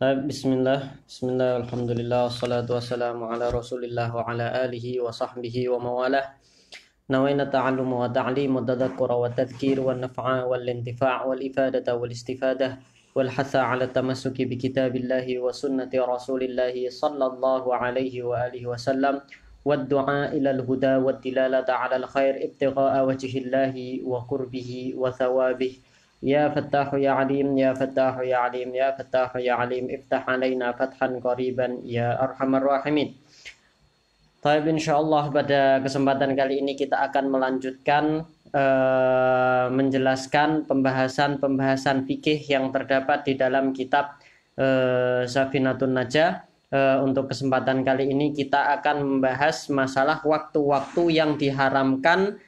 طيب بسم الله بسم الله والحمد لله والصلاة والسلام على رسول الله وعلى آله وصحبه وموالاه نوينا التعلم وتعليم والتذكر والتذكير والنفع والانتفاع والإفادة والاستفادة والحث على التمسك بكتاب الله وسنة رسول الله صلى الله عليه وآله وسلم والدعاء إلى الهدى والدلالة على الخير ابتغاء وجه الله وقربه وثوابه Ya فتاح Ya عليم Ya فتاح يا عليم يا فتاح Ya عليم افتح علينا فتحا قريبا يا أرحم الراحمين Tapi insya Allah pada kesempatan kali ini kita akan melanjutkan uh, menjelaskan pembahasan-pembahasan fikih yang terdapat di dalam kitab uh, Safinatun Najah. Uh, untuk kesempatan kali ini kita akan membahas masalah waktu-waktu yang diharamkan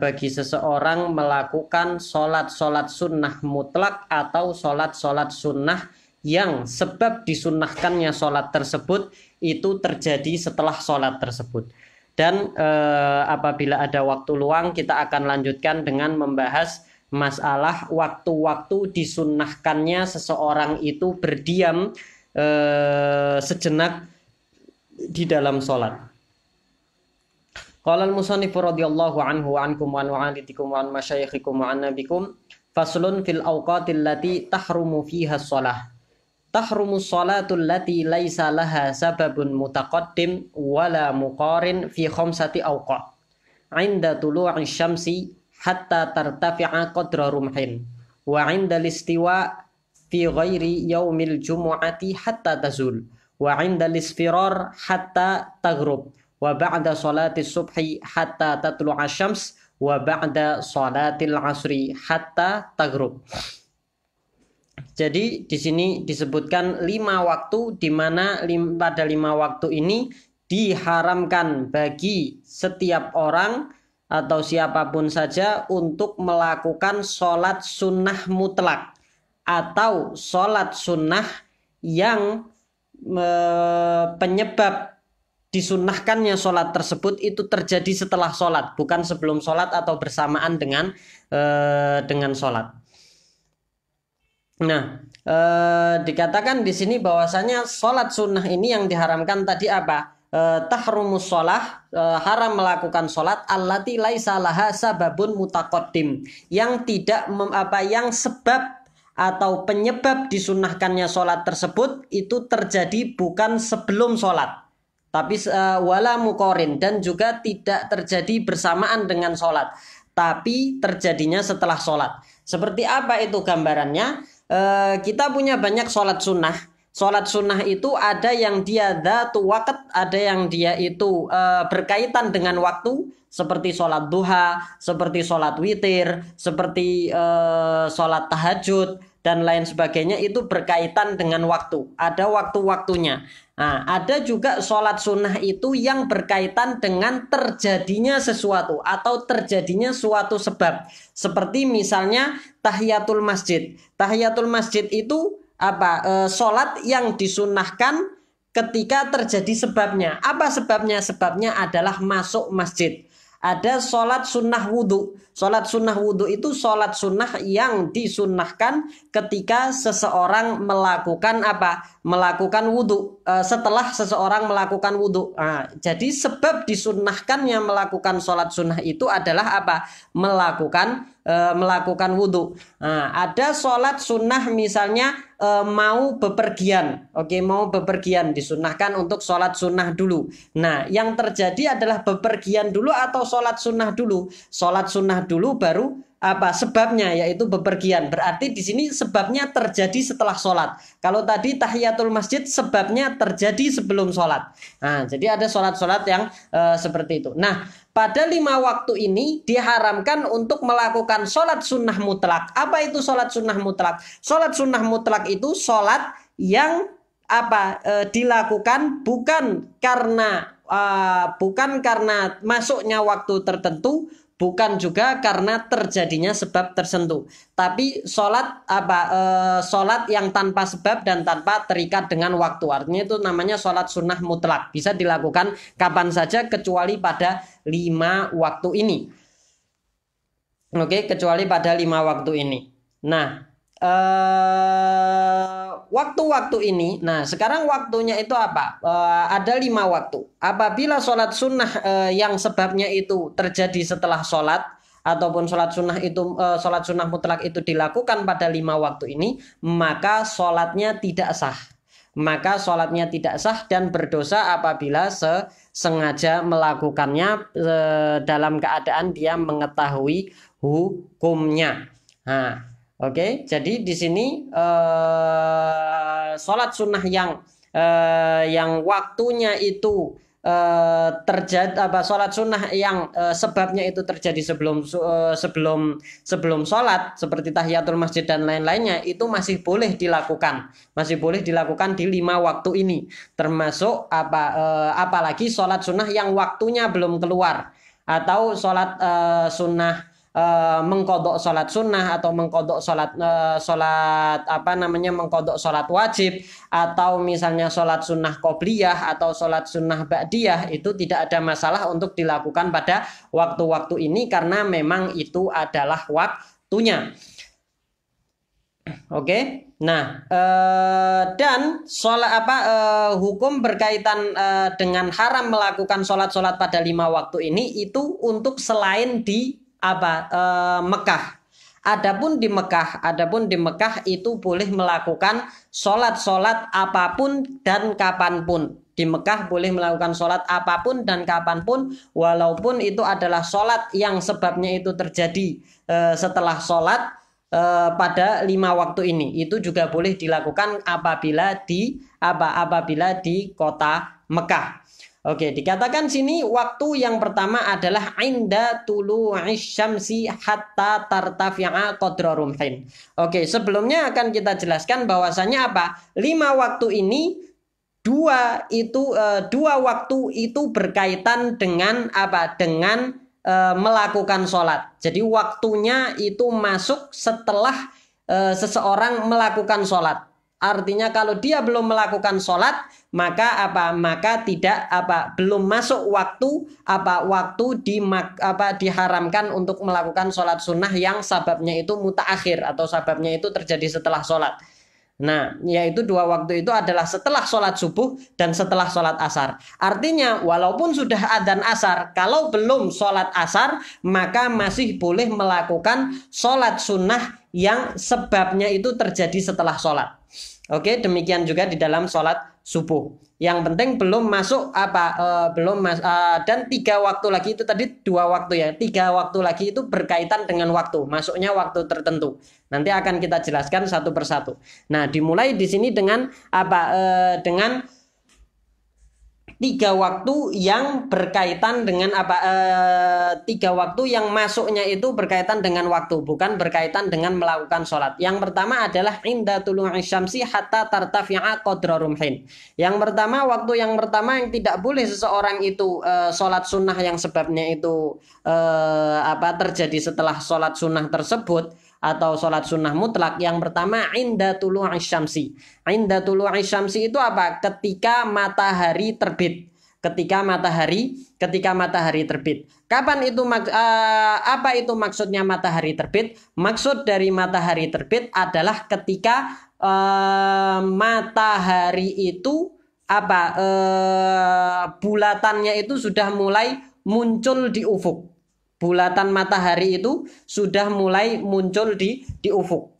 bagi seseorang melakukan sholat-sholat sunnah mutlak atau sholat-sholat sunnah yang sebab disunahkannya sholat tersebut itu terjadi setelah sholat tersebut. Dan eh, apabila ada waktu luang kita akan lanjutkan dengan membahas masalah waktu-waktu disunahkannya seseorang itu berdiam eh, sejenak di dalam sholat. قال المصنف رضي الله عنه وعنكم وعن والدكم وعن مشايخكم وعن نبيكم فصل في الأوقات التي تحرم فيها الصلاة تحرم الصلاة التي ليس لها سبب متقدم ولا مقارن في خمسة أوقات عند طلوع الشمس حتى ترتفع قدر رمح وعند الاستواء في غير يوم الجمعة حتى تزول وعند الاصفرار حتى تغرب wa ba'da salati subhi hatta tatlu'a syams wa ba'da salatil asri hatta taghrub. Jadi di sini disebutkan lima waktu di mana pada lima waktu ini diharamkan bagi setiap orang atau siapapun saja untuk melakukan sholat sunnah mutlak atau sholat sunnah yang penyebab disunahkannya sholat tersebut itu terjadi setelah sholat bukan sebelum sholat atau bersamaan dengan eh, dengan sholat nah eh, dikatakan di sini bahwasanya sholat sunnah ini yang diharamkan tadi apa eh, tahrumus sholah eh, haram melakukan sholat allati laisa laha sababun mutakodim yang tidak mem, apa yang sebab atau penyebab disunahkannya sholat tersebut itu terjadi bukan sebelum sholat tapi eh, wala mukorin dan juga tidak terjadi bersamaan dengan sholat tapi terjadinya setelah sholat seperti apa itu gambarannya eh, kita punya banyak sholat sunnah Sholat sunnah itu ada yang dia datu waket, ada yang dia itu eh, berkaitan dengan waktu, seperti sholat duha, seperti sholat witir, seperti sholat tahajud, dan lain sebagainya itu berkaitan dengan waktu. Ada waktu-waktunya. Nah, ada juga sholat sunnah itu yang berkaitan dengan terjadinya sesuatu atau terjadinya suatu sebab. Seperti misalnya tahiyatul masjid. Tahiyatul masjid itu apa? E, sholat yang disunahkan ketika terjadi sebabnya. Apa sebabnya? Sebabnya adalah masuk masjid ada sholat sunnah wudhu. Sholat sunnah wudhu itu sholat sunnah yang disunnahkan ketika seseorang melakukan apa? Melakukan wudhu. E, setelah seseorang melakukan wudhu. Nah, e, jadi sebab yang melakukan sholat sunnah itu adalah apa? Melakukan e, melakukan wudhu. Nah, ada sholat sunnah misalnya e, mau bepergian, oke, mau bepergian disunahkan untuk sholat sunnah dulu. Nah, yang terjadi adalah bepergian dulu atau sholat sunnah dulu. Sholat sunnah dulu baru apa sebabnya yaitu bepergian. Berarti di sini sebabnya terjadi setelah sholat. Kalau tadi tahiyatul masjid sebabnya terjadi sebelum sholat. Nah, jadi ada sholat-sholat yang e, seperti itu. Nah, pada lima waktu ini diharamkan untuk melakukan sholat sunnah mutlak. Apa itu sholat sunnah mutlak? Sholat sunnah mutlak itu sholat yang apa e, dilakukan bukan karena e, bukan karena masuknya waktu tertentu, bukan juga karena terjadinya sebab tersentuh tapi sholat apa e, sholat yang tanpa sebab dan tanpa terikat dengan waktu artinya itu namanya sholat sunnah mutlak bisa dilakukan kapan saja kecuali pada lima waktu ini oke kecuali pada lima waktu ini nah eh waktu-waktu ini, nah sekarang waktunya itu apa? E, ada lima waktu. Apabila sholat sunnah e, yang sebabnya itu terjadi setelah sholat ataupun sholat sunnah itu e, sholat sunnah mutlak itu dilakukan pada lima waktu ini, maka sholatnya tidak sah. Maka sholatnya tidak sah dan berdosa apabila sengaja melakukannya e, dalam keadaan dia mengetahui hukumnya. Nah, Oke, jadi di sini eh, sholat sunnah yang eh, yang waktunya itu eh, terjadi apa sholat sunnah yang eh, sebabnya itu terjadi sebelum uh, sebelum sebelum sholat seperti tahiyatul masjid dan lain-lainnya itu masih boleh dilakukan, masih boleh dilakukan di lima waktu ini, termasuk apa eh, apalagi sholat sunnah yang waktunya belum keluar atau sholat eh, sunnah Eh, mengkodok sholat sunnah atau mengkodok sholat uh, sholat apa namanya mengkodok sholat wajib atau misalnya sholat sunnah kopliyah atau sholat sunnah ba'diyah itu tidak ada masalah untuk dilakukan pada waktu-waktu ini karena memang itu adalah waktunya. Oke, okay? nah eh, dan sholat apa hukum berkaitan dengan haram melakukan sholat sholat pada lima waktu ini itu untuk selain di apa e, Mekah. Adapun di Mekah, adapun di Mekah itu boleh melakukan sholat-sholat apapun dan kapanpun. Di Mekah boleh melakukan sholat apapun dan kapanpun, walaupun itu adalah sholat yang sebabnya itu terjadi e, setelah sholat e, pada lima waktu ini. Itu juga boleh dilakukan apabila di apa apabila di kota Mekah. Oke, dikatakan sini waktu yang pertama adalah inda tulu syamsi hatta tartafi'a qadra rumhin. Oke, sebelumnya akan kita jelaskan bahwasanya apa? Lima waktu ini dua itu eh, dua waktu itu berkaitan dengan apa? Dengan eh, melakukan sholat. Jadi waktunya itu masuk setelah eh, seseorang melakukan sholat. Artinya kalau dia belum melakukan sholat maka apa maka tidak apa belum masuk waktu apa waktu di apa diharamkan untuk melakukan sholat sunnah yang sababnya itu mutaakhir atau sababnya itu terjadi setelah sholat Nah, yaitu dua waktu itu adalah setelah sholat subuh dan setelah sholat asar. Artinya, walaupun sudah adzan asar, kalau belum sholat asar, maka masih boleh melakukan sholat sunnah yang sebabnya itu terjadi setelah sholat. Oke, demikian juga di dalam sholat subuh. Yang penting belum masuk apa uh, belum mas, uh, dan tiga waktu lagi itu tadi dua waktu ya tiga waktu lagi itu berkaitan dengan waktu masuknya waktu tertentu. Nanti akan kita jelaskan satu persatu. Nah dimulai di sini dengan apa uh, dengan tiga waktu yang berkaitan dengan apa e, tiga waktu yang masuknya itu berkaitan dengan waktu bukan berkaitan dengan melakukan sholat yang pertama adalah inda tulu'i isyamsi hatta tartafi'a qadra rumhin yang pertama waktu yang pertama yang tidak boleh seseorang itu e, sholat sunnah yang sebabnya itu e, apa terjadi setelah sholat sunnah tersebut atau sholat sunnah mutlak yang pertama inda tulu syamsi. Inda tulu syamsi itu apa? Ketika matahari terbit. Ketika matahari, ketika matahari terbit. Kapan itu uh, apa itu maksudnya matahari terbit? Maksud dari matahari terbit adalah ketika uh, matahari itu apa uh, bulatannya itu sudah mulai muncul di ufuk bulatan matahari itu sudah mulai muncul di di ufuk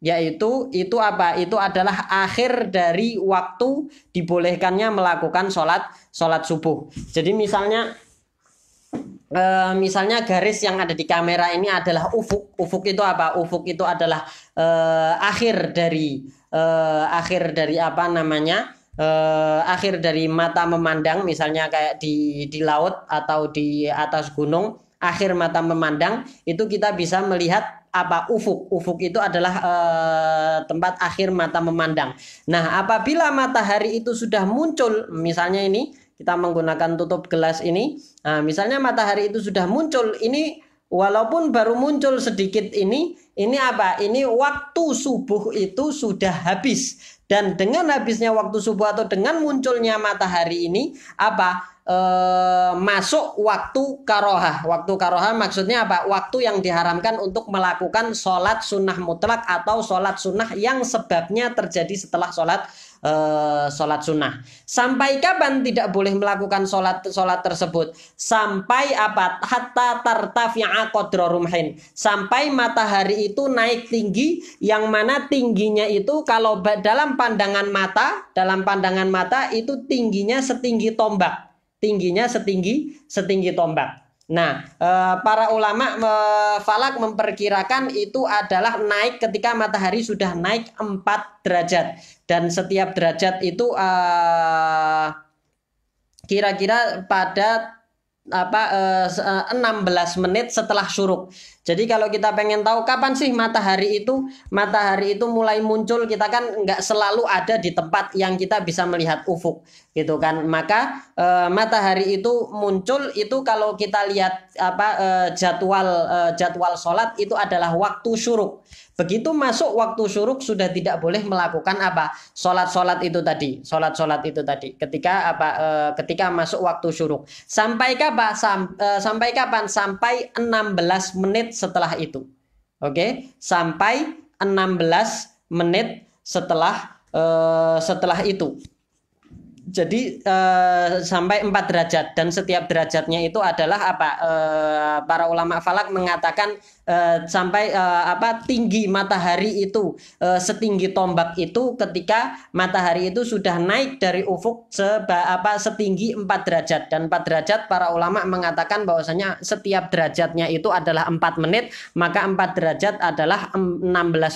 yaitu itu apa itu adalah akhir dari waktu dibolehkannya melakukan sholat sholat subuh jadi misalnya e, misalnya garis yang ada di kamera ini adalah ufuk ufuk itu apa ufuk itu adalah e, akhir dari e, akhir dari apa namanya e, akhir dari mata memandang misalnya kayak di di laut atau di atas gunung akhir mata memandang itu kita bisa melihat apa ufuk. Ufuk itu adalah e, tempat akhir mata memandang. Nah, apabila matahari itu sudah muncul, misalnya ini kita menggunakan tutup gelas ini, nah, misalnya matahari itu sudah muncul, ini walaupun baru muncul sedikit ini, ini apa? Ini waktu subuh itu sudah habis. Dan dengan habisnya waktu subuh atau dengan munculnya matahari ini, apa? Eh, masuk waktu karohah. Waktu karohah maksudnya apa? Waktu yang diharamkan untuk melakukan sholat sunnah mutlak atau sholat sunnah yang sebabnya terjadi setelah sholat uh, sholat sunnah. Sampai kapan tidak boleh melakukan sholat sholat tersebut? Sampai apa? Hatta tartafi'a rumhin. Sampai matahari itu naik tinggi, yang mana tingginya itu kalau dalam pandangan mata, dalam pandangan mata itu tingginya setinggi tombak tingginya setinggi setinggi tombak. Nah, eh, para ulama eh, falak memperkirakan itu adalah naik ketika matahari sudah naik 4 derajat dan setiap derajat itu eh, kira-kira pada apa 16 menit setelah syuruk. Jadi kalau kita pengen tahu kapan sih matahari itu, matahari itu mulai muncul, kita kan nggak selalu ada di tempat yang kita bisa melihat ufuk, gitu kan? Maka e, matahari itu muncul itu kalau kita lihat apa e, jadwal e, jadwal sholat itu adalah waktu syuruk. Begitu masuk waktu syuruk sudah tidak boleh melakukan apa sholat sholat itu tadi, sholat sholat itu tadi. Ketika apa? E, ketika masuk waktu syuruk. Sampai kapan? sampai kapan? Sampai 16 menit menit setelah itu. Oke, okay? sampai 16 menit setelah uh, setelah itu. Jadi uh, sampai 4 derajat dan setiap derajatnya itu adalah apa? Uh, para ulama falak mengatakan Eh, sampai uh, apa tinggi matahari itu uh, setinggi tombak itu ketika matahari itu sudah naik dari ufuk seba, apa setinggi 4 derajat dan 4 derajat para ulama mengatakan bahwasanya setiap derajatnya itu adalah 4 menit maka 4 derajat adalah 16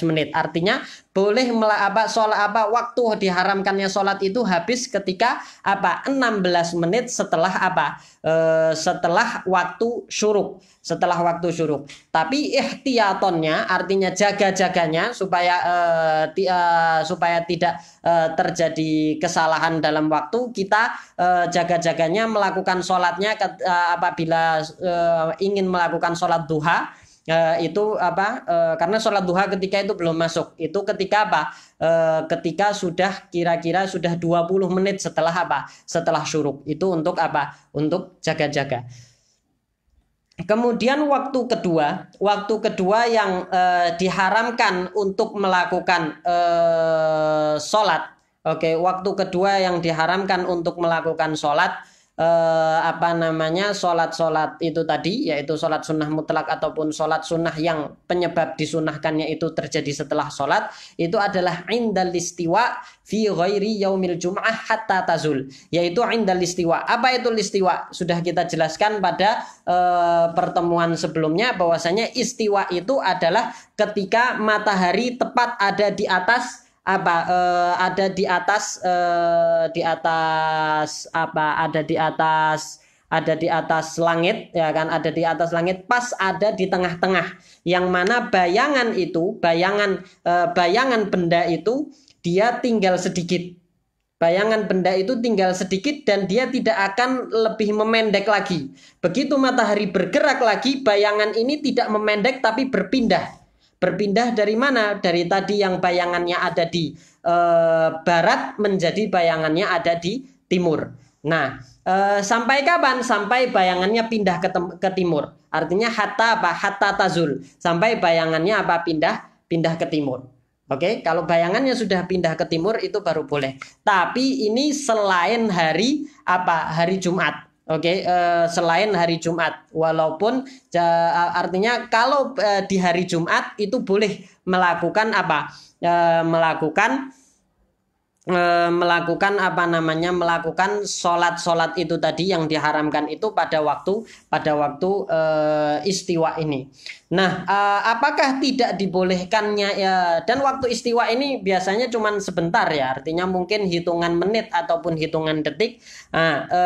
menit artinya boleh mela, apa sholat apa waktu diharamkannya sholat itu habis ketika apa 16 menit setelah apa e, setelah waktu syuruk setelah waktu syuruk. Tapi ihtiyatonnya artinya jaga-jaganya supaya uh, uh, supaya tidak uh, terjadi kesalahan dalam waktu kita uh, jaga-jaganya melakukan sholatnya ke, uh, apabila uh, ingin melakukan sholat duha Uh, itu apa uh, karena sholat duha ketika itu belum masuk itu ketika apa uh, ketika sudah kira-kira sudah 20 menit setelah apa setelah syuruk itu untuk apa untuk jaga-jaga Kemudian waktu kedua, waktu kedua yang eh, diharamkan untuk melakukan eh, sholat. Oke, waktu kedua yang diharamkan untuk melakukan sholat eh, apa namanya sholat-sholat itu tadi yaitu sholat sunnah mutlak ataupun sholat sunnah yang penyebab disunahkannya itu terjadi setelah sholat itu adalah indal istiwa fi ghairi yaumil jum'ah hatta tazul yaitu indal istiwa apa itu istiwa sudah kita jelaskan pada eh, pertemuan sebelumnya bahwasanya istiwa itu adalah ketika matahari tepat ada di atas apa eh, ada di atas eh, di atas apa ada di atas ada di atas langit ya kan ada di atas langit pas ada di tengah-tengah yang mana bayangan itu bayangan eh, bayangan benda itu dia tinggal sedikit bayangan benda itu tinggal sedikit dan dia tidak akan lebih memendek lagi begitu matahari bergerak lagi bayangan ini tidak memendek tapi berpindah Berpindah dari mana? Dari tadi yang bayangannya ada di e, barat menjadi bayangannya ada di timur. Nah, e, sampai kapan? Sampai bayangannya pindah ke, ke timur. Artinya hatta apa? Hatta tazul. Sampai bayangannya apa? Pindah pindah ke timur. Oke, kalau bayangannya sudah pindah ke timur itu baru boleh. Tapi ini selain hari apa? Hari Jumat. Oke, okay, uh, eh, selain hari Jumat, walaupun ja, artinya kalau uh, di hari Jumat itu boleh melakukan apa? Uh, melakukan Eh, melakukan apa namanya melakukan sholat sholat itu tadi yang diharamkan itu pada waktu pada waktu e, istiwa ini. Nah, e, apakah tidak dibolehkannya ya? Dan waktu istiwa ini biasanya cuma sebentar ya, artinya mungkin hitungan menit ataupun hitungan detik. Nah, e,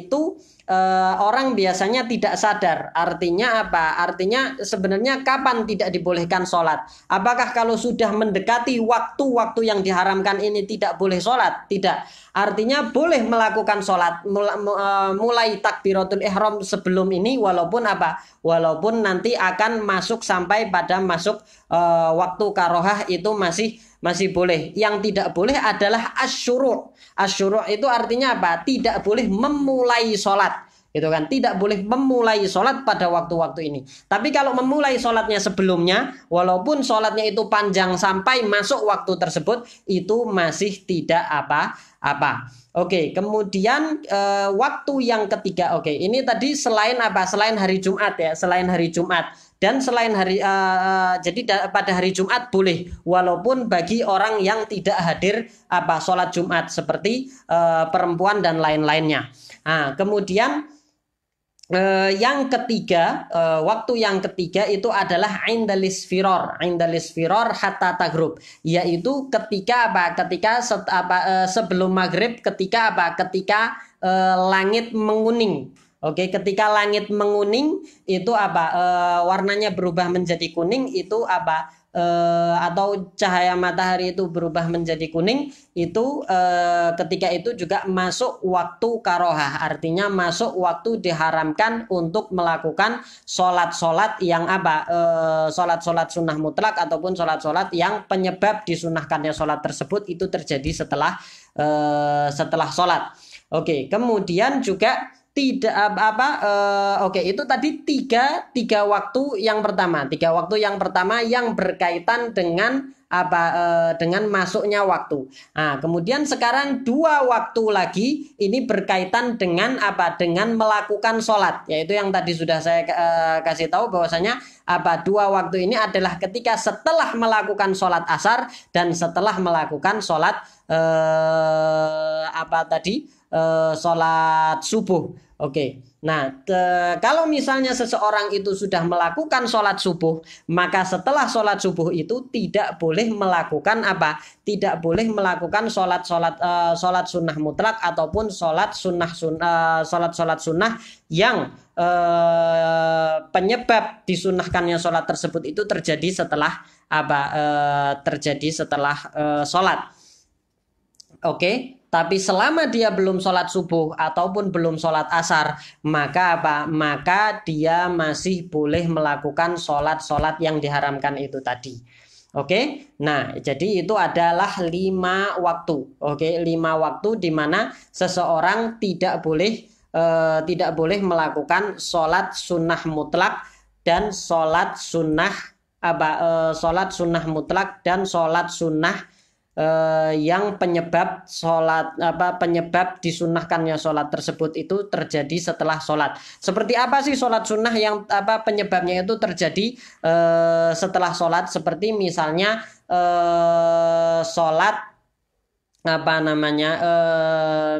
itu eh, orang biasanya tidak sadar. Artinya apa? Artinya sebenarnya kapan tidak dibolehkan sholat? Apakah kalau sudah mendekati waktu-waktu yang diharamkan ini tidak boleh sholat? Tidak. Artinya boleh melakukan sholat eh, mulai takbiratul ihram sebelum ini walaupun apa? Walaupun nanti akan masuk sampai pada masuk uh, waktu karohah itu masih masih boleh. Yang tidak boleh adalah asyuru. Asyuru itu artinya apa? Tidak boleh memulai sholat. Gitu kan? Tidak boleh memulai sholat pada waktu-waktu ini. Tapi kalau memulai sholatnya sebelumnya, walaupun sholatnya itu panjang sampai masuk waktu tersebut, itu masih tidak apa-apa. Oke, kemudian e, waktu yang ketiga. Oke, ini tadi selain apa? Selain hari Jumat ya, selain hari Jumat dan selain hari uh, jadi da, pada hari Jumat boleh walaupun bagi orang yang tidak hadir apa sholat Jumat seperti uh, perempuan dan lain-lainnya. Nah, kemudian uh, yang ketiga uh, waktu yang ketiga itu adalah indalis firor indalis firor hatta tagrub yaitu ketika apa ketika set, apa, uh, sebelum maghrib ketika apa ketika langit menguning Oke, ketika langit menguning itu apa? E, warnanya berubah menjadi kuning itu apa? E, atau cahaya matahari itu berubah menjadi kuning itu e, ketika itu juga masuk waktu karohah, artinya masuk waktu diharamkan untuk melakukan sholat-sholat yang apa? E, sholat-sholat sunnah mutlak ataupun sholat-sholat yang penyebab disunahkannya sholat tersebut itu terjadi setelah e, setelah sholat. Oke, kemudian juga tidak apa uh, oke okay, itu tadi tiga tiga waktu yang pertama tiga waktu yang pertama yang berkaitan dengan apa uh, dengan masuknya waktu nah kemudian sekarang dua waktu lagi ini berkaitan dengan apa dengan melakukan sholat yaitu yang tadi sudah saya uh, kasih tahu bahwasanya apa dua waktu ini adalah ketika setelah melakukan sholat asar dan setelah melakukan sholat eh, apa tadi Eh, sholat subuh. Oke. Nah, te, kalau misalnya seseorang itu sudah melakukan sholat subuh, maka setelah sholat subuh itu tidak boleh melakukan apa? Tidak boleh melakukan sholat sholat e, eh, sholat sunnah mutlak ataupun sholat sunnah sun, e, eh, sholat sholat sunnah yang e, penyebab disunahkannya sholat tersebut itu terjadi setelah apa? E, terjadi setelah e, sholat. Oke. Okay? Tapi selama dia belum sholat subuh ataupun belum sholat asar, maka apa? Maka dia masih boleh melakukan sholat-sholat yang diharamkan itu tadi. Oke, okay? nah jadi itu adalah lima waktu. Oke, okay? lima waktu di mana seseorang tidak boleh e, tidak boleh melakukan sholat sunnah mutlak dan sholat sunnah apa e, sholat sunnah mutlak dan sholat sunnah eh, yang penyebab sholat apa penyebab disunahkannya sholat tersebut itu terjadi setelah sholat. Seperti apa sih sholat sunnah yang apa penyebabnya itu terjadi eh, setelah sholat? Seperti misalnya eh, sholat apa namanya e,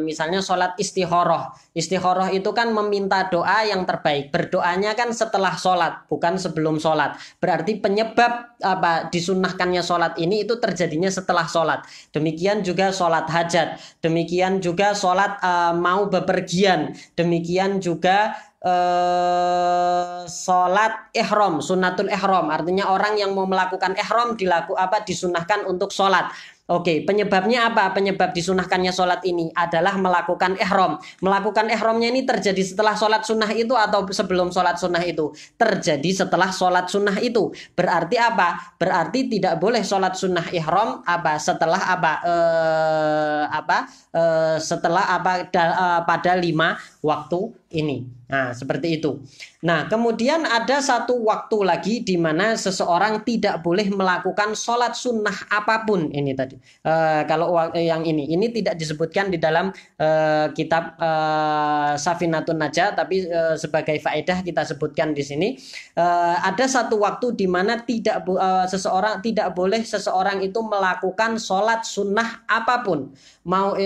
misalnya sholat istihoroh istihoroh itu kan meminta doa yang terbaik berdoanya kan setelah sholat bukan sebelum sholat berarti penyebab apa disunahkannya sholat ini itu terjadinya setelah sholat demikian juga sholat hajat demikian juga sholat e, mau bepergian demikian juga eh, sholat ihram sunnatul ihram artinya orang yang mau melakukan ihram dilaku apa disunahkan untuk sholat Oke, penyebabnya apa? Penyebab disunahkannya sholat ini adalah melakukan ihram. Melakukan ihramnya ini terjadi setelah sholat sunnah itu atau sebelum sholat sunnah itu? Terjadi setelah sholat sunnah itu. Berarti apa? Berarti tidak boleh sholat sunnah ihram apa? Setelah apa? Eh, apa? Eh, setelah apa? Da, eh, pada lima waktu ini. Nah, seperti itu. Nah, kemudian ada satu waktu lagi di mana seseorang tidak boleh melakukan sholat sunnah apapun ini tadi. E, kalau eh, yang ini, ini tidak disebutkan di dalam e, kitab e, Safinatun Najah, tapi e, sebagai faedah kita sebutkan di sini. E, ada satu waktu di mana tidak e, seseorang tidak boleh seseorang itu melakukan sholat sunnah apapun. Mau e,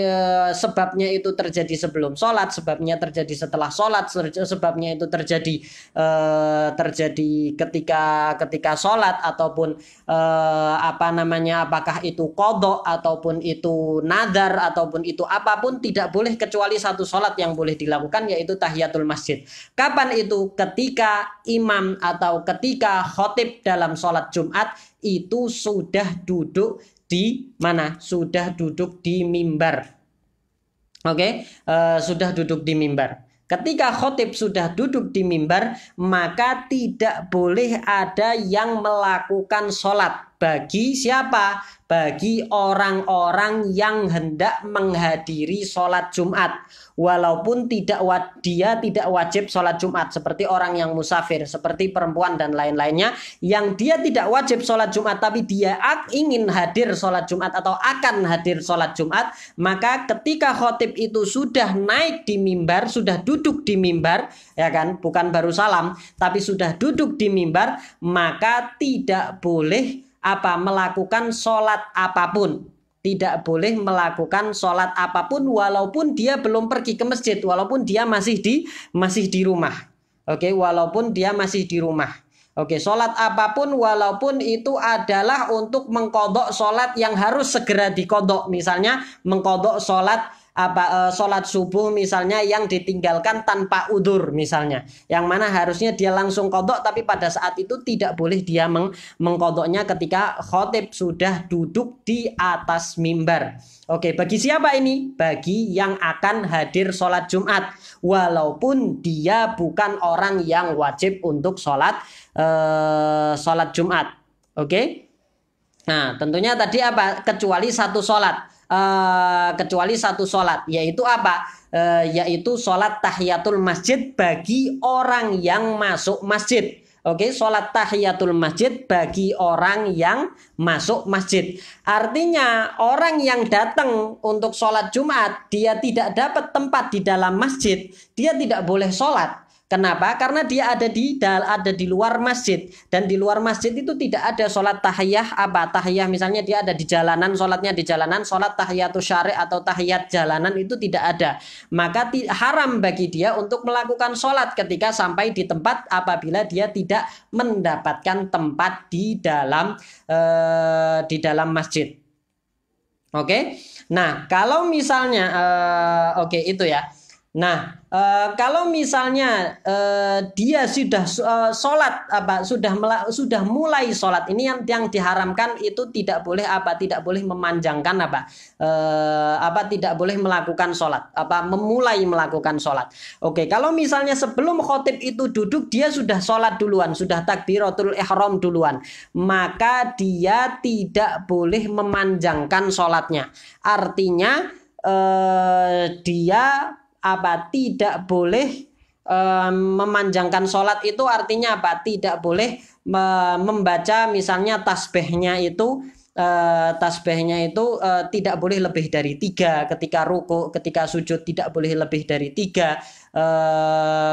sebabnya itu terjadi sebelum sholat, sebabnya terjadi setelah sholat sebabnya itu terjadi eh, terjadi ketika ketika sholat ataupun eh, apa namanya apakah itu kodok ataupun itu nadar ataupun itu apapun tidak boleh kecuali satu sholat yang boleh dilakukan yaitu tahiyatul masjid kapan itu ketika imam atau ketika khotib dalam sholat jumat itu sudah duduk di mana? Sudah duduk di mimbar. Oke, okay? uh, eh, sudah duduk di mimbar. Ketika khotib sudah duduk di mimbar, maka tidak boleh ada yang melakukan sholat. Bagi siapa? Bagi orang-orang yang hendak menghadiri sholat Jumat walaupun tidak dia tidak wajib sholat Jumat seperti orang yang musafir, seperti perempuan dan lain-lainnya yang dia tidak wajib sholat Jumat tapi dia ingin hadir sholat Jumat atau akan hadir sholat Jumat maka ketika khotib itu sudah naik di mimbar, sudah duduk di mimbar ya kan, bukan baru salam tapi sudah duduk di mimbar maka tidak boleh apa melakukan sholat apapun tidak boleh melakukan sholat apapun walaupun dia belum pergi ke masjid, walaupun dia masih di masih di rumah. Oke, walaupun dia masih di rumah. Oke, sholat apapun walaupun itu adalah untuk mengkodok sholat yang harus segera dikodok. Misalnya mengkodok sholat apa eh, sholat subuh misalnya yang ditinggalkan tanpa udur misalnya yang mana harusnya dia langsung kodok tapi pada saat itu tidak boleh dia meng mengkodoknya ketika khotib sudah duduk di atas mimbar oke bagi siapa ini bagi yang akan hadir sholat jumat walaupun dia bukan orang yang wajib untuk sholat eh, sholat jumat oke nah tentunya tadi apa kecuali satu sholat Eh, kecuali satu sholat yaitu apa uh, yaitu sholat tahiyatul masjid bagi orang yang masuk masjid Oke, okay, sholat tahiyatul masjid bagi orang yang masuk masjid. Artinya orang yang datang untuk sholat Jumat, dia tidak dapat tempat di dalam masjid, dia tidak boleh sholat. Kenapa? Karena dia ada di dal, ada di luar masjid dan di luar masjid itu tidak ada sholat tahiyah apa tahiyah misalnya dia ada di jalanan sholatnya di jalanan sholat tahiyatul syari atau tahiyat jalanan itu tidak ada maka haram bagi dia untuk melakukan sholat ketika sampai di tempat apabila dia tidak mendapatkan tempat di dalam uh, di dalam masjid. Oke, okay? nah kalau misalnya uh, oke okay, itu ya. Nah, e, kalau misalnya e, dia sudah e, sholat apa sudah sudah mulai sholat ini yang yang diharamkan itu tidak boleh apa tidak boleh memanjangkan apa e, apa tidak boleh melakukan sholat apa memulai melakukan sholat. Oke, kalau misalnya sebelum khotib itu duduk dia sudah sholat duluan sudah takbiratul ihram duluan maka dia tidak boleh memanjangkan sholatnya. Artinya e, dia apa tidak boleh memanjangkan sholat itu artinya apa? Tidak boleh membaca misalnya tasbihnya itu e, tasbihnya itu e, tidak boleh lebih dari tiga ketika ruku, ketika sujud tidak boleh lebih dari tiga. E,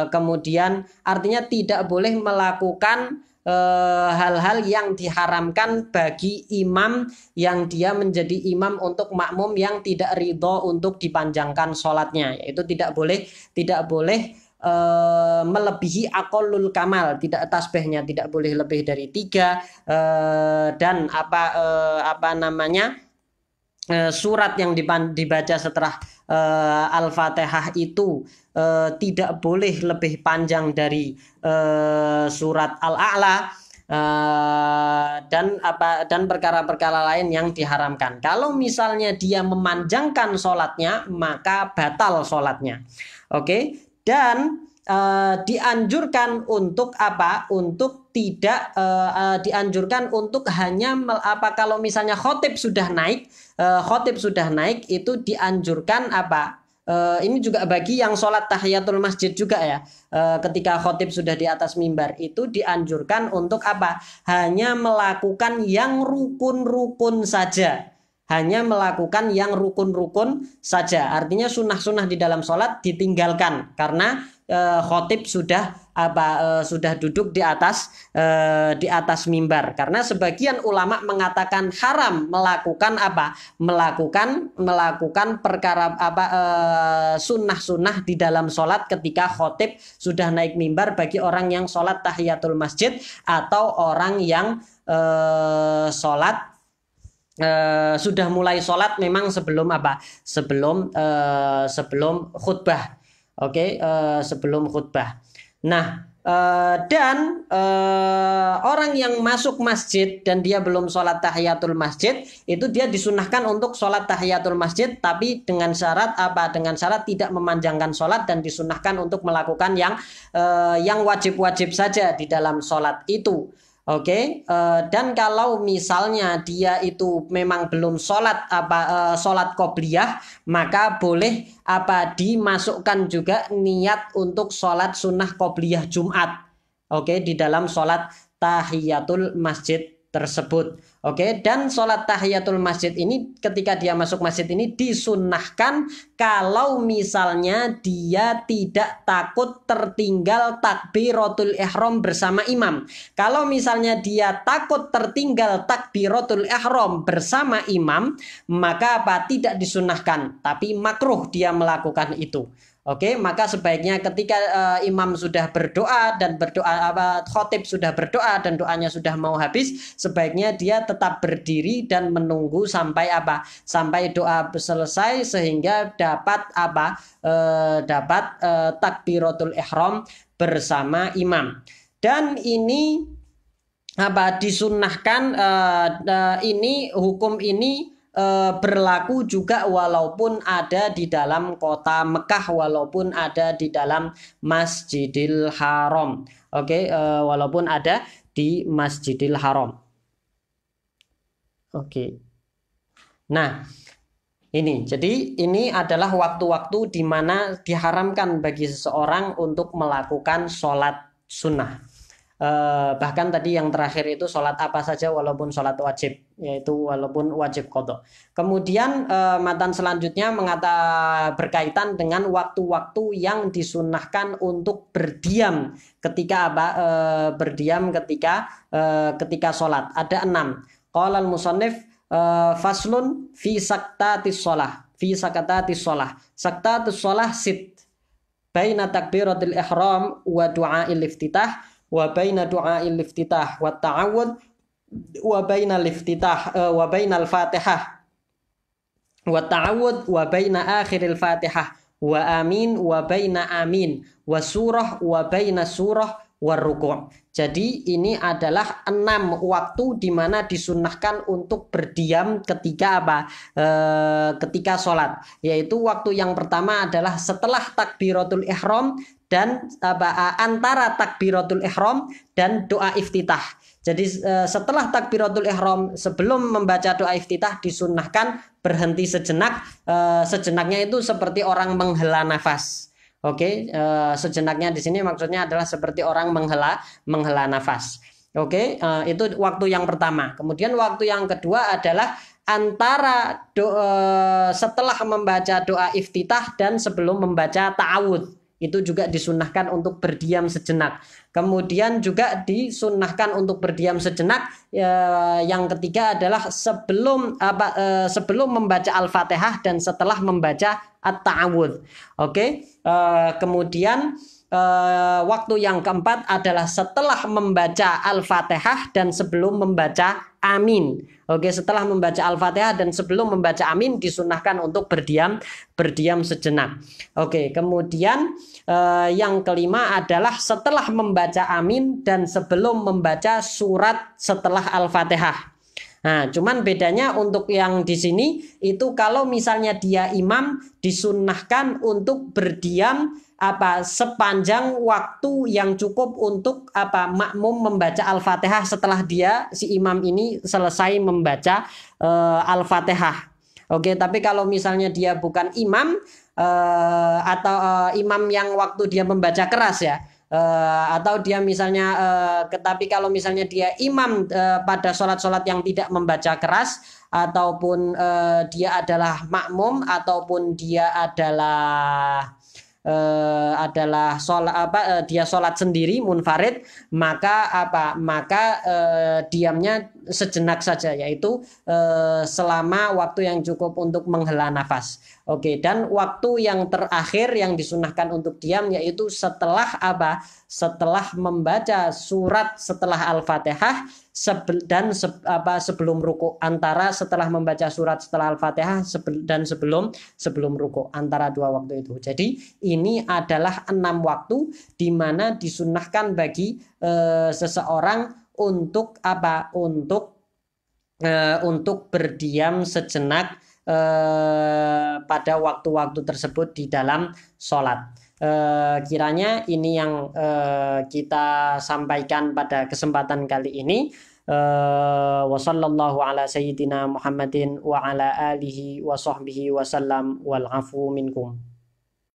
kemudian artinya tidak boleh melakukan Eh, hal-hal uh, yang diharamkan bagi imam yang dia menjadi imam untuk makmum yang tidak ridho untuk dipanjangkan sholatnya yaitu tidak boleh tidak boleh uh, melebihi akolul kamal tidak tasbihnya tidak boleh lebih dari tiga uh, dan apa uh, apa namanya uh, surat yang dibaca setelah uh, al-fatihah itu eh, tidak boleh lebih panjang dari eh, surat Al-A'la Uh, dan apa dan perkara-perkara lain yang diharamkan. Kalau misalnya dia memanjangkan sholatnya, maka batal sholatnya. Oke, okay? dan uh, dianjurkan untuk apa? Untuk tidak uh, uh, dianjurkan untuk hanya mel, apa kalau misalnya khotib sudah naik, uh, khotib sudah naik itu dianjurkan apa? Eh, ini juga bagi yang sholat tahiyatul masjid juga ya. Eh, ketika khotib sudah di atas mimbar itu dianjurkan untuk apa? Hanya melakukan yang rukun-rukun saja. Hanya melakukan yang rukun-rukun saja. Artinya sunnah-sunnah di dalam sholat ditinggalkan karena uh, khotib sudah apa uh, sudah duduk di atas uh, di atas mimbar karena sebagian ulama mengatakan haram melakukan apa melakukan melakukan perkara apa uh, sunnah sunnah di dalam sholat ketika khotib sudah naik mimbar bagi orang yang sholat tahiyatul masjid atau orang yang uh, sholat Uh, sudah mulai sholat memang sebelum apa sebelum uh, sebelum khutbah Oke, okay, uh, eh, sebelum khutbah. Nah, uh, dan uh, orang yang masuk masjid dan dia belum sholat tahiyatul masjid, itu dia disunahkan untuk sholat tahiyatul masjid, tapi dengan syarat apa? Dengan syarat tidak memanjangkan sholat dan disunahkan untuk melakukan yang uh, yang wajib-wajib saja di dalam sholat itu. Oke, okay? uh, eh, dan kalau misalnya dia itu memang belum sholat apa uh, sholat kopliyah, maka boleh apa dimasukkan juga niat untuk sholat sunnah kopliyah Jumat. Oke, okay? di dalam sholat tahiyatul masjid tersebut. Oke, dan sholat tahiyatul masjid ini ketika dia masuk masjid ini disunahkan kalau misalnya dia tidak takut tertinggal takbiratul ihram bersama imam. Kalau misalnya dia takut tertinggal takbiratul ihram bersama imam, maka apa tidak disunahkan, tapi makruh dia melakukan itu. Oke, okay, maka sebaiknya ketika uh, imam sudah berdoa dan berdoa apa khotib sudah berdoa dan doanya sudah mau habis, sebaiknya dia tetap berdiri dan menunggu sampai apa? Sampai doa selesai sehingga dapat apa? Uh, dapat uh, takbiratul ihram bersama imam. Dan ini apa disunnahkan uh, uh, ini hukum ini Eh, berlaku juga walaupun ada di dalam kota Mekah walaupun ada di dalam Masjidil Haram oke e, walaupun ada di Masjidil Haram oke nah ini jadi ini adalah waktu-waktu di mana diharamkan bagi seseorang untuk melakukan sholat sunnah Eh, bahkan tadi yang terakhir itu sholat apa saja walaupun sholat wajib yaitu walaupun wajib kodok kemudian uh, eh, matan selanjutnya mengata berkaitan dengan waktu-waktu yang disunahkan untuk berdiam ketika apa uh, berdiam ketika ketika sholat ada enam kolal musonif faslun fi sakta tisolah fi sakta tisolah sakta tisolah sit baina takbiratil ihram wa du'a iftitah وبين دعاء الافتتاح والتعوذ وبين الافتتاح آه، وبين الفاتحة والتعوذ وبين آخر الفاتحة وآمين وبين آمين وسورة وبين سورة والركوع Jadi ini adalah enam waktu di mana disunahkan untuk berdiam ketika apa? E, ketika sholat. Yaitu waktu yang pertama adalah setelah takbiratul ihram dan apa, antara takbiratul ihram dan doa iftitah. Jadi e, setelah takbiratul ihram sebelum membaca doa iftitah disunahkan berhenti sejenak. E, sejenaknya itu seperti orang menghela nafas. Oke, okay, uh, eh, sejenaknya di sini maksudnya adalah seperti orang menghela menghela nafas. Oke, okay, uh, eh, itu waktu yang pertama. Kemudian waktu yang kedua adalah antara doa, eh, setelah membaca doa iftitah dan sebelum membaca ta'awudz itu juga disunahkan untuk berdiam sejenak. Kemudian juga disunahkan untuk berdiam sejenak. Ya, yang ketiga adalah sebelum eh, sebelum membaca Al-Fatihah dan setelah membaca At-Ta'awudz. Oke. Eh, kemudian eh, waktu yang keempat adalah setelah membaca Al-Fatihah dan sebelum membaca Amin. Oke, setelah membaca Al-Fatihah dan sebelum membaca amin disunahkan untuk berdiam berdiam sejenak. Oke, kemudian eh, yang kelima adalah setelah membaca amin dan sebelum membaca surat setelah Al-Fatihah. Nah, cuman bedanya untuk yang di sini itu kalau misalnya dia imam disunahkan untuk berdiam apa sepanjang waktu yang cukup untuk apa makmum membaca Al-Fatihah setelah dia si imam ini selesai membaca uh, Al-Fatihah. Oke, tapi kalau misalnya dia bukan imam uh, atau uh, imam yang waktu dia membaca keras ya, uh, atau dia misalnya uh, tetapi kalau misalnya dia imam uh, pada sholat-sholat yang tidak membaca keras ataupun uh, dia adalah makmum ataupun dia adalah uh, adalah sholat apa uh, dia sholat sendiri munfarid maka apa maka uh, diamnya sejenak saja yaitu uh, selama waktu yang cukup untuk menghela nafas Oke, dan waktu yang terakhir yang disunahkan untuk diam yaitu setelah apa? Setelah membaca surat setelah Al-Fatihah dan se apa sebelum ruku antara setelah membaca surat setelah Al-Fatihah dan sebelum sebelum ruku antara dua waktu itu. Jadi ini adalah enam waktu di mana disunahkan bagi e, seseorang untuk apa? Untuk e, untuk berdiam sejenak Eh, pada waktu-waktu tersebut di dalam sholat. Eh, kiranya ini yang eh, kita sampaikan pada kesempatan kali ini. Uh, wa ala sayyidina Muhammadin wa ala alihi wa sahbihi wa wal afu minkum.